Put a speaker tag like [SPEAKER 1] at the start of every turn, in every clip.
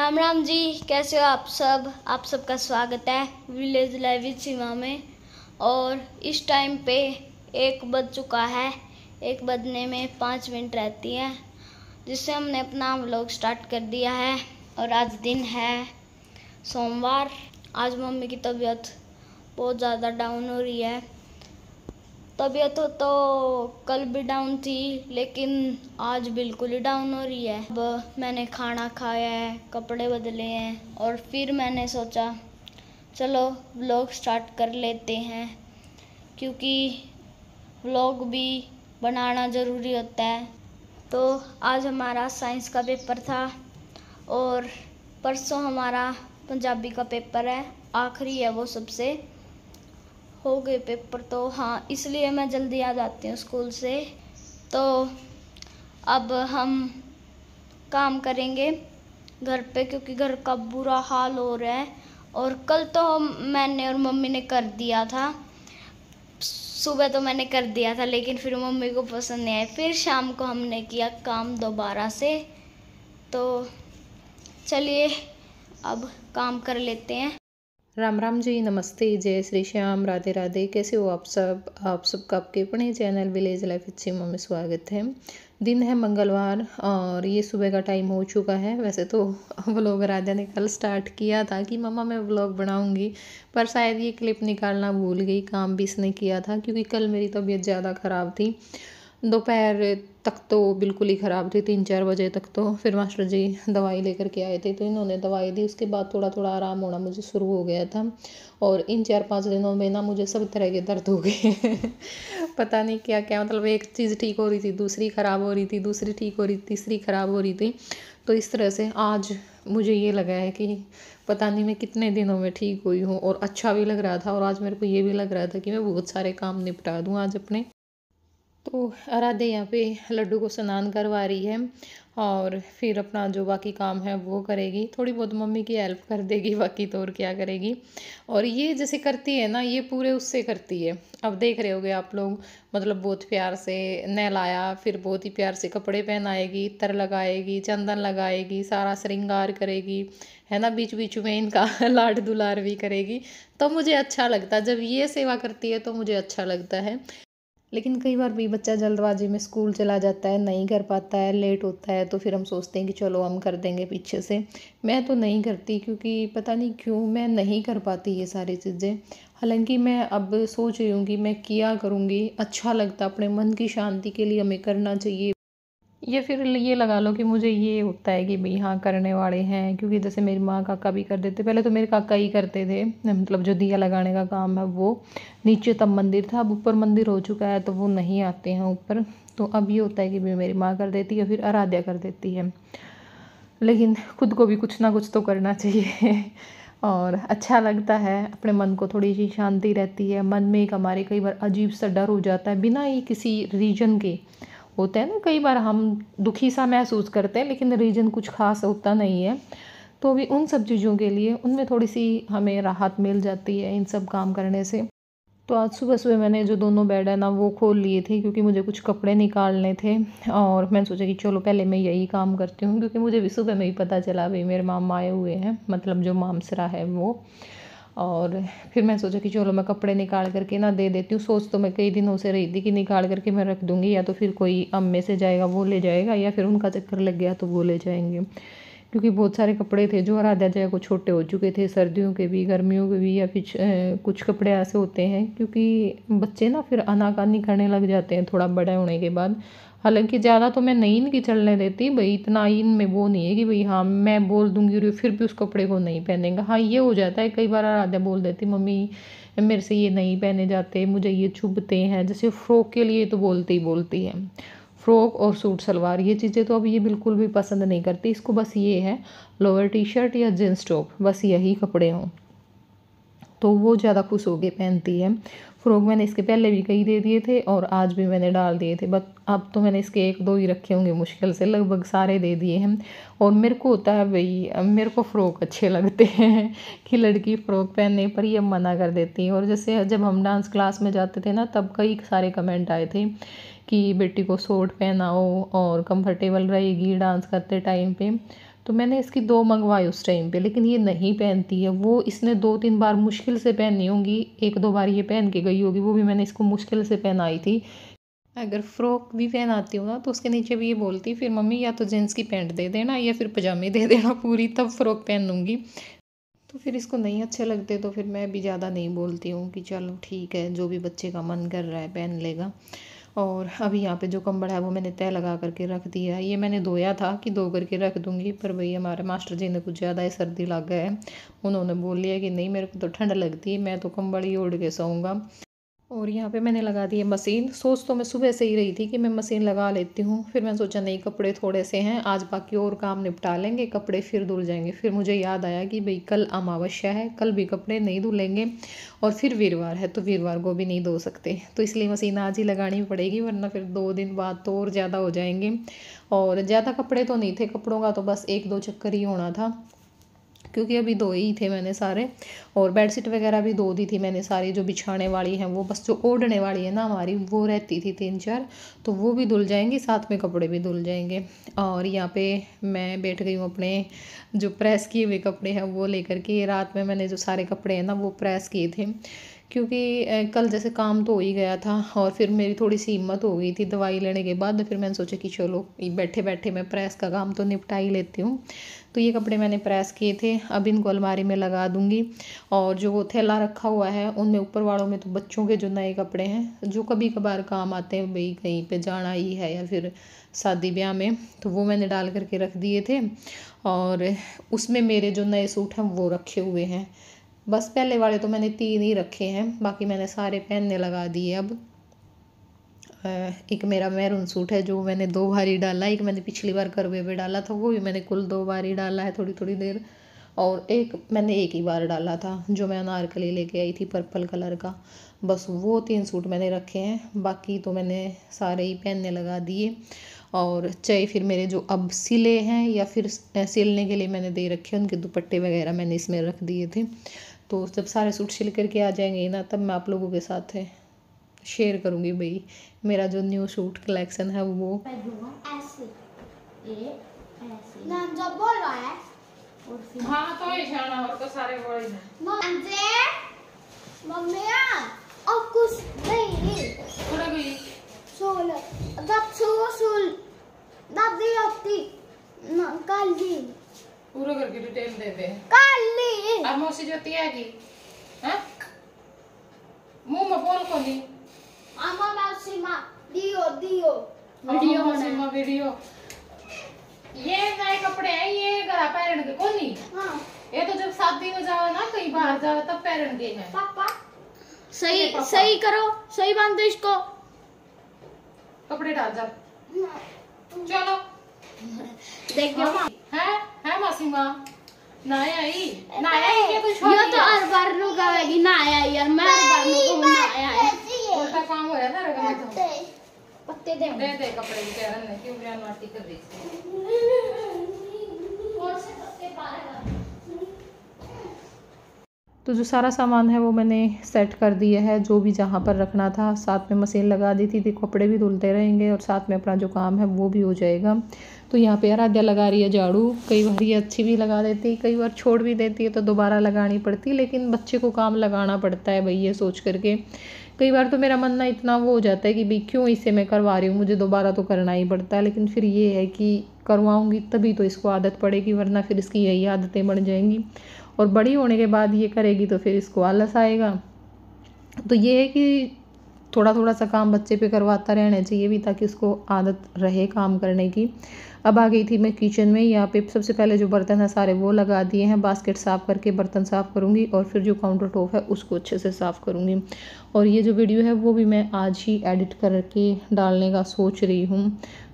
[SPEAKER 1] राम राम जी कैसे हो आप सब आप सबका स्वागत है विलेज लाइव सीमा में और इस टाइम पे एक बज चुका है एक बजने में पाँच मिनट रहती है जिससे हमने अपना व्लॉग स्टार्ट कर दिया है और आज दिन है सोमवार आज मम्मी की तबीयत बहुत ज़्यादा डाउन हो रही है तबीयत तो, तो कल भी डाउन थी लेकिन आज बिल्कुल ही डाउन हो रही है अब मैंने खाना खाया है कपड़े बदले हैं और फिर मैंने सोचा चलो व्लॉग स्टार्ट कर लेते हैं क्योंकि व्लॉग भी बनाना ज़रूरी होता है तो आज हमारा साइंस का पेपर था और परसों हमारा पंजाबी का पेपर है आखिरी है वो सबसे हो गए पेपर तो हाँ इसलिए मैं जल्दी आ जाती हूँ स्कूल से तो अब हम काम करेंगे घर पे क्योंकि घर का बुरा हाल हो रहा है और कल तो मैंने और मम्मी ने कर दिया था सुबह तो मैंने कर दिया था लेकिन फिर मम्मी को पसंद नहीं आया फिर शाम को हमने किया काम दोबारा से तो
[SPEAKER 2] चलिए अब काम कर लेते हैं राम राम जी नमस्ते जय श्री श्याम राधे राधे कैसे हो आप सब आप सबका आपके अपने चैनल विलेज लाइफ इच्छीमा में स्वागत है दिन है मंगलवार और ये सुबह का टाइम हो चुका है वैसे तो व्लॉग राधा ने कल स्टार्ट किया था कि मम्मा मैं व्लॉग बनाऊंगी पर शायद ये क्लिप निकालना भूल गई काम भी इसने किया था क्योंकि कल मेरी तबीयत ज़्यादा ख़राब थी दोपहर तक तो बिल्कुल ही ख़राब थी तीन चार बजे तक तो फिर मास्टर जी दवाई लेकर के आए थे तो इन्होंने दवाई दी उसके बाद थोड़ा थोड़ा आराम होना मुझे शुरू हो गया था और इन चार पाँच दिनों में ना मुझे सब तरह के दर्द हो गए पता नहीं क्या क्या मतलब एक चीज़ ठीक हो रही थी दूसरी ख़राब हो रही थी दूसरी ठीक हो रही तीसरी ख़राब हो रही थी तो इस तरह से आज मुझे ये लगा है कि पता नहीं मैं कितने दिनों में ठीक हुई हूँ और अच्छा भी लग रहा था और आज मेरे को ये भी लग रहा था कि मैं बहुत सारे काम निपटा दूँ आज अपने तो आराधे यहाँ पे लड्डू को स्नान करवा रही है और फिर अपना जो बाकी काम है वो करेगी थोड़ी बहुत मम्मी की हेल्प कर देगी बाकी तो और क्या करेगी और ये जैसे करती है ना ये पूरे उससे करती है अब देख रहे होगे आप लोग मतलब बहुत प्यार से नहलाया फिर बहुत ही प्यार से कपड़े पहनाएगी इतर लगाएगी चंदन लगाएगी सारा श्रृंगार करेगी है ना बीच बीच में इनका लाड दुलार भी करेगी तो मुझे अच्छा लगता है जब ये सेवा करती है तो मुझे अच्छा लगता है लेकिन कई बार भी बच्चा जल्दबाजी में स्कूल चला जाता है नहीं कर पाता है लेट होता है तो फिर हम सोचते हैं कि चलो हम कर देंगे पीछे से मैं तो नहीं करती क्योंकि पता नहीं क्यों मैं नहीं कर पाती ये सारी चीज़ें हालांकि मैं अब सोच रही हूँ कि मैं किया करूँगी अच्छा लगता अपने मन की शांति के लिए हमें करना चाहिए या फिर ये लगा लो कि मुझे ये होता है कि भाई हाँ करने वाले हैं क्योंकि जैसे मेरी माँ काका भी कर देते पहले तो मेरे काका ही करते थे मतलब जो दिया लगाने का काम है वो नीचे तब मंदिर था अब ऊपर मंदिर हो चुका है तो वो नहीं आते हैं ऊपर तो अब ये होता है कि भाई मेरी माँ कर देती है फिर आराध्या कर देती है लेकिन खुद को भी कुछ ना कुछ तो करना चाहिए और अच्छा लगता है अपने मन को थोड़ी सी शांति रहती है मन में एक हमारे कई बार अजीब सा डर हो जाता है बिना ही किसी रीजन के होते हैं ना कई बार हम दुखी सा महसूस करते हैं लेकिन रीज़न कुछ खास होता नहीं है तो भी उन सब चीज़ों के लिए उनमें थोड़ी सी हमें राहत मिल जाती है इन सब काम करने से तो आज सुबह सुबह मैंने जो दोनों बेड है ना वो खोल लिए थे क्योंकि मुझे कुछ कपड़े निकालने थे और मैंने सोचा कि चलो पहले मैं यही काम करती हूँ क्योंकि मुझे भी सुबह में ही पता चला भाई मेरे मामा आए हुए हैं मतलब जो मामसरा है वो और फिर मैं सोचा कि चलो मैं कपड़े निकाल करके ना दे देती हूँ सोच तो मैं कई दिनों से रही थी कि निकाल करके मैं रख दूँगी या तो फिर कोई अम्मे से जाएगा वो ले जाएगा या फिर उनका चक्कर लग गया तो वो ले जाएंगे क्योंकि बहुत सारे कपड़े थे जो आधा जगह को छोटे हो चुके थे सर्दियों के भी गर्मियों के भी या फिर कुछ कपड़े ऐसे होते हैं क्योंकि बच्चे ना फिर अनाकानी करने लग जाते हैं थोड़ा बड़ा होने के बाद हालांकि ज़्यादा तो मैं नहीं इनकी चलने देती भाई इतना इनमें वो नहीं है कि भाई हाँ मैं बोल दूंगी और फिर भी उस कपड़े को नहीं पहनेगा हाँ ये हो जाता है कई बार आराध्या बोल देती मम्मी मेरे से ये नहीं पहने जाते मुझे ये चुभते हैं जैसे फ्रॉक के लिए तो बोलती ही बोलती है फ्रॉक और सूट सलवार ये चीज़ें तो अब ये बिल्कुल भी पसंद नहीं करती इसको बस ये है लोअर टी शर्ट या जीन्स टॉप बस यही कपड़े हों तो वो ज़्यादा खुश होके पहनती है फ्रॉक मैंने इसके पहले भी कई दे दिए थे और आज भी मैंने डाल दिए थे बट अब तो मैंने इसके एक दो ही रखे होंगे मुश्किल से लगभग सारे दे दिए हैं और मेरे को होता है भाई मेरे को फ़्रॉक अच्छे लगते हैं कि लड़की फ़्रॉक पहनने पर ही अब मना कर देती है और जैसे जब हम डांस क्लास में जाते थे ना तब कई सारे कमेंट आए थे कि बेटी को सूट पहनाओ और कंफर्टेबल रहेगी डांस करते टाइम पर तो मैंने इसकी दो मंगवाई उस टाइम पे लेकिन ये नहीं पहनती है वो इसने दो तीन बार मुश्किल से पहनी होंगी एक दो बार ये पहन के गई होगी वो भी मैंने इसको मुश्किल से पहनाई थी अगर फ्रॉक भी पहनाती हूँ ना तो उसके नीचे भी ये बोलती फिर मम्मी या तो जेंट्स की पैंट दे देना या फिर पजामे दे देना पूरी तब फ्रॉक पहन लूँगी तो फिर इसको नहीं अच्छे लगते तो फिर मैं भी ज़्यादा नहीं बोलती हूँ कि चलो ठीक है जो भी बच्चे का मन कर रहा है पहन लेगा और अभी यहाँ पे जो कम्बड़ है वो मैंने तय लगा करके रख दिया है ये मैंने धोया था कि धो करके रख दूँगी पर भई हमारे मास्टर जी ने कुछ ज़्यादा ही सर्दी लग गया है उन्होंने बोल लिया कि नहीं मेरे को तो ठंड लगती है मैं तो कम्बड़ ही ओढ़ के सोऊँगा और यहाँ पे मैंने लगा दी है मशीन सोच तो मैं सुबह से ही रही थी कि मैं मशीन लगा लेती हूँ फिर मैंने सोचा नहीं कपड़े थोड़े से हैं आज बाकी और काम निपटा लेंगे कपड़े फिर धुल जाएंगे फिर मुझे याद आया कि भाई कल अमावस्या है कल भी कपड़े नहीं धुलेंगे और फिर वीरवार है तो वीरवार को भी नहीं धो सकते तो इसलिए मशीन आज ही लगानी पड़ेगी वरना फिर दो दिन बाद तो और ज़्यादा हो जाएंगे और ज़्यादा कपड़े तो नहीं थे कपड़ों का तो बस एक दो चक्कर ही होना था क्योंकि अभी दो ही थे मैंने सारे और बेडशीट वगैरह भी दो दी थी मैंने सारी जो बिछाने वाली हैं वो बस जो ओढ़ने वाली है ना हमारी वो रहती थी तीन चार तो वो भी धुल जाएंगी साथ में कपड़े भी धुल जाएंगे और यहाँ पे मैं बैठ गई हूँ अपने जो प्रेस किए हुए कपड़े हैं वो लेकर के रात में मैंने जो सारे कपड़े हैं ना वो प्रेस किए थे क्योंकि कल जैसे काम तो हो ही गया था और फिर मेरी थोड़ी सी हिम्मत हो गई थी दवाई लेने के बाद तो फिर मैंने सोचा कि चलो बैठे बैठे मैं प्रेस का काम तो निपटा ही लेती हूँ तो ये कपड़े मैंने प्रेस किए थे अब इनको अलमारी में लगा दूँगी और जो वो थैला रखा हुआ है उनमें ऊपर वालों में तो बच्चों के जो नए कपड़े हैं जो कभी कभार काम आते हैं भाई कहीं पे जाना ही है या फिर शादी ब्याह में तो वो मैंने डाल करके रख दिए थे और उसमें मेरे जो नए सूट हैं वो रखे हुए हैं बस पहले वाले तो मैंने तीन ही रखे हैं बाकी मैंने सारे पहनने लगा दिए अब एक मेरा मैरून सूट है जो मैंने दो बार ही डाला एक मैंने पिछली बार करवे पे डाला था वो भी मैंने कुल दो बार ही डाला है थोड़ी थोड़ी देर और एक मैंने एक ही बार डाला था जो मैं अनारकली लेके आई थी पर्पल कलर का बस वो तीन सूट मैंने रखे हैं बाकी तो मैंने सारे ही पहनने लगा दिए और चाहे फिर मेरे जो अब सिले हैं या फिर सिलने के लिए मैंने दे रखे उनके दुपट्टे वगैरह मैंने इसमें रख दिए थे तो जब सारे सूट सिल करके आ जाएंगे ना तब मैं आप लोगों के साथ शेयर करूँगी भाई मेरा जो न्यू सूट कलेक्शन है वो ऐसे, बोल रहा है हाँ तो और तो सारे बोल
[SPEAKER 1] मम्मी और कुछ नहीं थोड़ा भी सोल सोल कल
[SPEAKER 2] पूरा करके डिटेल दे दे काली अब मौसी ज्योति आएगी हां मुंह में बोल कोनी अम्मा मौसी मां दियो दियो हाँ, वीडियो मौसी मां वीडियो ये नए कपड़े हैं ये घर गला पहन के कोनी हां ये तो जब शादी में जाओ ना कहीं बाहर जाओ तब पहन के हैं पापा सही पापा। सही करो सही बांध दो इसको कपड़े डाल जा हाँ। चलो देख देखिए है हाँ? मासी माँ आई आई क्या तो यार मैं को काम हो रहा था तो। पत्ते दे दे दे कपड़े क्यों कर रही तो जो सारा सामान है वो मैंने सेट कर दिया है जो भी जहाँ पर रखना था साथ में मशीन लगा दी थी कपड़े भी धुलते रहेंगे और साथ में अपना जो काम है वो भी हो जाएगा तो यहाँ पे आराध्या लगा रही है झाड़ू कई बार ये अच्छी भी लगा देती है कई बार छोड़ भी देती है तो दोबारा लगानी पड़ती है लेकिन बच्चे को काम लगाना पड़ता है भाई ये सोच करके कई बार तो मेरा मन ना इतना वो हो जाता है कि भाई क्यों इसे मैं करवा रही हूँ मुझे दोबारा तो करना ही पड़ता है लेकिन फिर ये है कि करवाऊँगी तभी तो इसको आदत पड़ेगी वरना फिर इसकी यही आदतें बढ़ जाएंगी और बड़ी होने के बाद ये करेगी तो फिर इसको आलस आएगा तो ये है कि थोड़ा थोड़ा सा काम बच्चे पे करवाता रहना चाहिए भी ताकि उसको आदत रहे काम करने की अब आ गई थी मैं किचन में यहाँ पे सबसे पहले जो बर्तन है सारे वो लगा दिए हैं बास्केट साफ़ करके बर्तन साफ़ करूँगी और फिर जो काउंटर टॉप है उसको अच्छे से साफ़ करूँगी और ये जो वीडियो है वो भी मैं आज ही एडिट करके डालने का सोच रही हूँ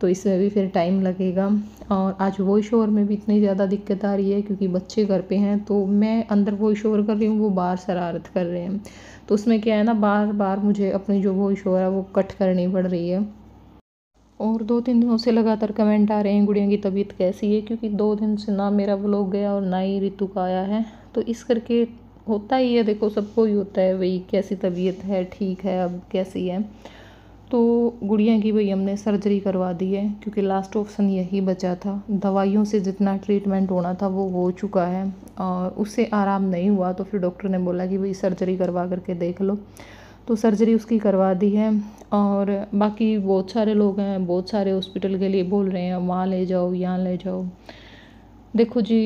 [SPEAKER 2] तो इसमें भी फिर टाइम लगेगा और आज वॉइस ओवर में भी इतनी ज़्यादा दिक्कत आ रही है क्योंकि बच्चे घर पे हैं तो मैं अंदर वॉइस ओवर कर रही हूँ वो बाहर शरारत कर रहे हैं तो उसमें क्या है ना बार बार मुझे अपनी जो वॉइस ओवर है वो कट करनी पड़ रही है और दो तीन दिनों से लगातार कमेंट आ रहे हैं गुड़िया की तबीयत कैसी है क्योंकि दो दिन से ना मेरा व्लॉग गया और ना ही ऋतु का आया है तो इस करके होता ही है देखो सबको ही होता है भाई कैसी तबीयत है ठीक है अब कैसी है तो गुड़िया की भाई हमने सर्जरी करवा दी है क्योंकि लास्ट ऑप्शन यही बचा था दवाइयों से जितना ट्रीटमेंट होना था वो हो चुका है और उससे आराम नहीं हुआ तो फिर डॉक्टर ने बोला कि भाई सर्जरी करवा करके देख लो तो सर्जरी उसकी करवा दी है और बाकी बहुत सारे लोग हैं बहुत सारे हॉस्पिटल के लिए बोल रहे हैं वहाँ ले जाओ यहाँ ले जाओ देखो जी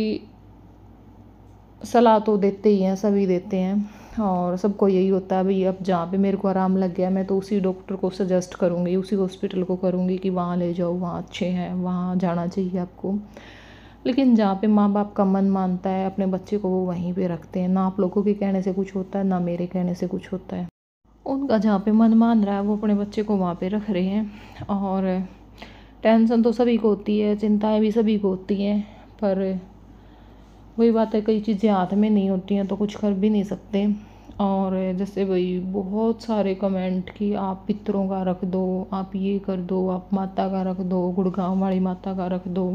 [SPEAKER 2] सलाह तो देते ही हैं सभी देते हैं और सबको यही होता है भाई अब जहाँ पे मेरे को आराम लग गया मैं तो उसी डॉक्टर को सजेस्ट करूँगी उसी हॉस्पिटल को करूँगी कि वहाँ ले जाओ वहाँ अच्छे हैं वहाँ जाना चाहिए आपको लेकिन जहाँ पे माँ बाप का मन मानता है अपने बच्चे को वो वहीं पे रखते हैं ना आप लोगों के कहने से कुछ होता है ना मेरे कहने से कुछ होता है उनका जहाँ पे मन मान रहा है वो अपने बच्चे को वहाँ पे रख रहे हैं और टेंशन तो सभी को होती है चिंताएं भी सभी को होती हैं पर वही बात है कई चीज़ें हाथ में नहीं होती हैं तो कुछ कर भी नहीं सकते और जैसे वही बहुत सारे कमेंट कि आप पितरों का रख दो आप ये कर दो आप माता का रख दो गुड़गांव वाली माता का रख दो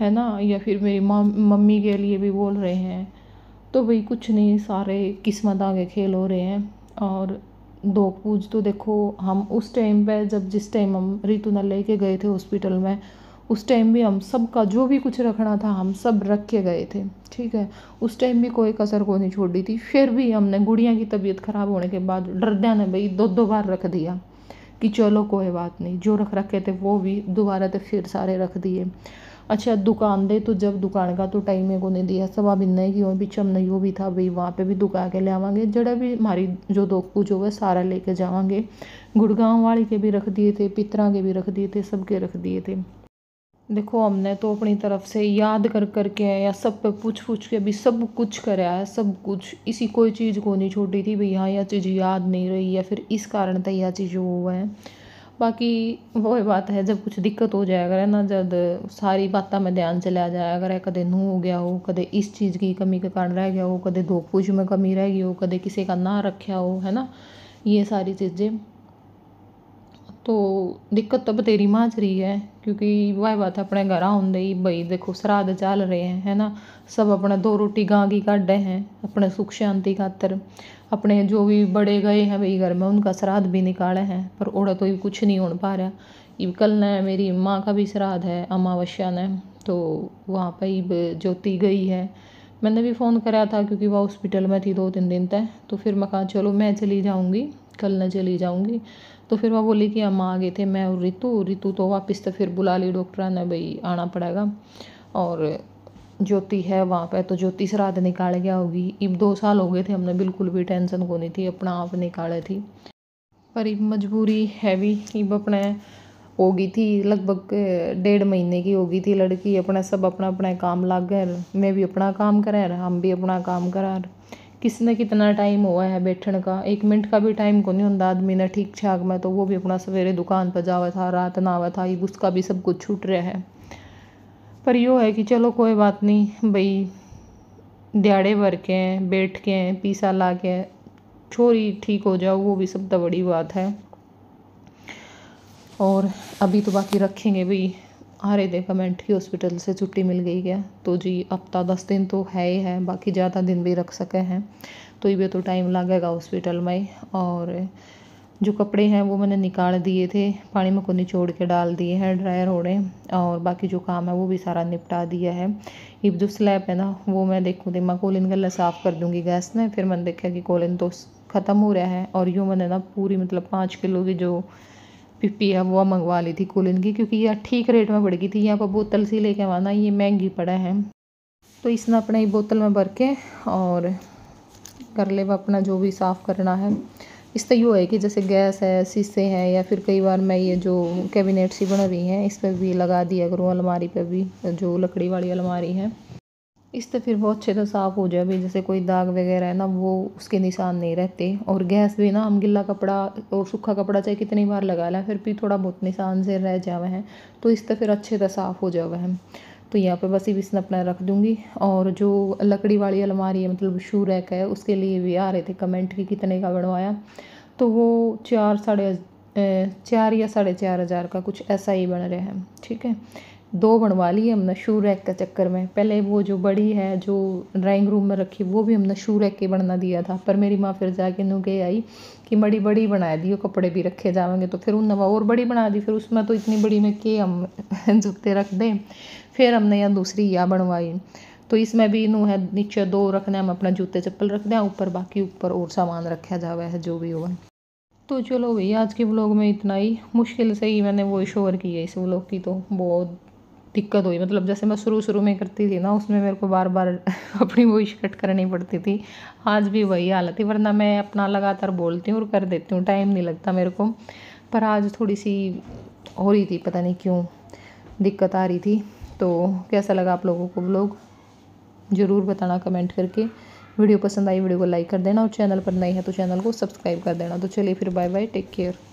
[SPEAKER 2] है ना या फिर मेरी मम्मी के लिए भी बोल रहे हैं तो भाई कुछ नहीं सारे किस्मत आगे खेल हो रहे हैं और दो पूज तो देखो हम उस टाइम पे जब जिस टाइम हम ऋतु नल लेके गए थे हॉस्पिटल में उस टाइम भी हम सब का जो भी कुछ रखना था हम सब रख के गए थे ठीक है उस टाइम भी कोई कसर को नहीं छोड़ी थी फिर भी हमने गुड़िया की तबीयत ख़राब होने के बाद डरद्या ने भाई दो दो बार रख दिया कि चलो कोई बात नहीं जो रख रखे थे वो भी दोबारा तो फिर सारे रख दिए अच्छा दुकान दे तो जब दुकान का तो टाइम को नहीं दिया सब अब इन्ना की भी नहीं यो भी था भाई वहाँ पे भी दुका के ले आवागे जड़ा भी हमारी जो दो पूज होगा सारा लेके जावांगे गुड़गांव वाले के भी रख दिए थे पितरा के भी रख दिए थे सबके रख दिए थे देखो हमने तो अपनी तरफ से याद कर कर के या सब पे पूछ पूछ के अभी सब कुछ कराया है सब कुछ इसी कोई चीज़ को नहीं छोड़ी थी भाई हाँ यह चीज़ याद नहीं रही या फिर इस कारण तो यह चीज़ वो हुआ है बाकी वो बात है जब कुछ दिक्कत हो जाया करे ना जब सारी बातों में ध्यान चला जाया करे कदे नू हो गया हो कदे इस चीज़ की कमी के कारण रह गया हो कदे पूछ में कमी रह गई हो कदे किसी का ना रखा हो है ना ये सारी चीज़ें तो दिक्कत तो ਬਥੇਰੀ ਮਾਚ ਰਹੀ ਹੈ ਕਿਉਂਕਿ ਵਾਹਵਾ ਤਾਂ अपने घर ਹੁੰਦੇ ਹੀ ਬਈ ਦੇਖੋ ਸਰਾਧ ਚੱਲ ਰਹੇ ਹੈ ਹੈ ਨਾ ਸਭ ਆਪਣਾ ਦੋ रोटी गां की काट रहे हैं अपने सुख शांति खातर अपने जो भी बड़े गए हैं भाई घर में उनका श्राद्ध भी निकाले हैं पर ओड़ा तो कुछ नहीं हो पा रहा कल ने मेरी माँ का भी श्राद्ध है अमावस्या ने तो वहाँ पर ज्योति गई है मैंने भी फ़ोन कराया था क्योंकि वह हॉस्पिटल में थी दो तीन दिन तक तो फिर मैं कहा चलो मैं चली जाऊँगी कल न चली जाऊँगी तो फिर वह बोली कि हम आ गए थे मैं और रितु रितु तो वापस तो फिर बुला ली डॉक्टर ने भाई आना पड़ेगा और ज्योति है वहाँ पे तो ज्योति श्राद्ध निकाल गया होगी इब दो साल हो गए थे हमने बिल्कुल भी टेंशन को नहीं थी अपना आप निकाले थी पर इब मजबूरी भी इब अपने होगी थी लगभग डेढ़ महीने की होगी थी लड़की अपना सब अपना अपना काम लाग गए मैं भी अपना काम करा हम भी अपना काम करा किसी ने कितना टाइम हुआ है बैठने का एक मिनट का भी टाइम को नहीं होता आदमी ने ठीक ठाक में तो वो भी अपना सवेरे दुकान पर जावा था रात ना आवा था उसका भी सब कुछ छूट रहा है पर यो है कि चलो कोई बात नहीं भाई दिहाड़े भर के हैं बैठ के हैं पीसा ला के छोरी ठीक हो जाओ वो भी सब तो बड़ी बात है और अभी तो बाकी रखेंगे भाई अरे देखा मेंटली हॉस्पिटल से छुट्टी मिल गई है तो जी अब तो दस दिन तो है ही है बाकी ज़्यादा दिन भी रख सके हैं तो ये तो टाइम लगेगा हॉस्पिटल में और जो कपड़े हैं वो मैंने निकाल दिए थे पानी में को निचोड़ के डाल दिए हैं ड्रायर होड़े और बाकी जो काम है वो भी सारा निपटा दिया है ये जो स्लैब है ना वो मैं देखूँ दे मैं कोलिन गला साफ़ कर दूँगी गैस में फिर मैंने देखा कि कोलिन तो ख़त्म हो रहा है और यूँ मैंने ना पूरी मतलब पाँच किलो की जो पिपिया वो मंगवा ली थी कूलिन की क्योंकि यह ठीक रेट में पड़ गई थी यहाँ पर बोतल सी लेके आना ये महंगी पड़ा है तो इसने अपना ये बोतल में भर के और कर ले अपना जो भी साफ़ करना है इस तरह यू है कि जैसे गैस है शीशे हैं या फिर कई बार मैं ये जो कैबिनेट सी बन रही हैं इस पर भी लगा दिया करूँ अलमारी पर भी जो लकड़ी वाली अलमारी है इस तो फिर बहुत अच्छे से साफ़ हो जाए भी जैसे कोई दाग वगैरह है ना वो उसके निशान नहीं रहते और गैस भी ना हम गिल्ला कपड़ा और सूखा कपड़ा चाहे कितनी बार लगा लें फिर भी थोड़ा बहुत निशान से रह जावे हैं तो इस तो फिर अच्छे से साफ़ हो जावे हैं तो यहाँ पे बस ये बिस्न अपना रख दूँगी और जो लकड़ी वाली अलमारी है मतलब शू रैक है उसके लिए भी आ रहे थे कमेंट कि कितने का बनवाया तो वो चार साढ़े चार या साढ़े चार हज़ार का कुछ ऐसा ही बन रहा है ठीक है दो बनवा ली हमने शू रैक के चक्कर में पहले वो जो बड़ी है जो ड्राइंग रूम में रखी वो भी हमने शू रैक के बनना दिया था पर मेरी माँ फिर जाके गए आई कि बड़ी बड़ी बना दी कपड़े भी रखे जाएंगे तो फिर उन और बड़ी बना दी फिर उसमें तो इतनी बड़ी में के हम जूते रख दें फिर हमने यहाँ दूसरी या बनवाई तो इसमें भी इनू है नीचे दो रखने हम अपना जूते चप्पल रख दें ऊपर बाकी ऊपर और सामान रखा जावे है जो भी होगा तो चलो भैया आज के ब्लॉग में इतना ही मुश्किल से ही मैंने वो शोर किया इस ब्लॉग की तो बहुत दिक्कत हुई मतलब जैसे मैं शुरू शुरू में करती थी ना उसमें मेरे को बार बार अपनी वॉइस कट करनी पड़ती थी आज भी वही हालत है वरना मैं अपना लगातार बोलती हूँ और कर देती हूँ टाइम नहीं लगता मेरे को पर आज थोड़ी सी हो रही थी पता नहीं क्यों दिक्कत आ रही थी तो कैसा लगा आप लोगों को ब्लॉग ज़रूर बताना कमेंट करके वीडियो पसंद आई वीडियो को लाइक कर देना और चैनल पर नहीं है तो चैनल को सब्सक्राइब कर देना तो चलिए फिर बाय बाय टेक केयर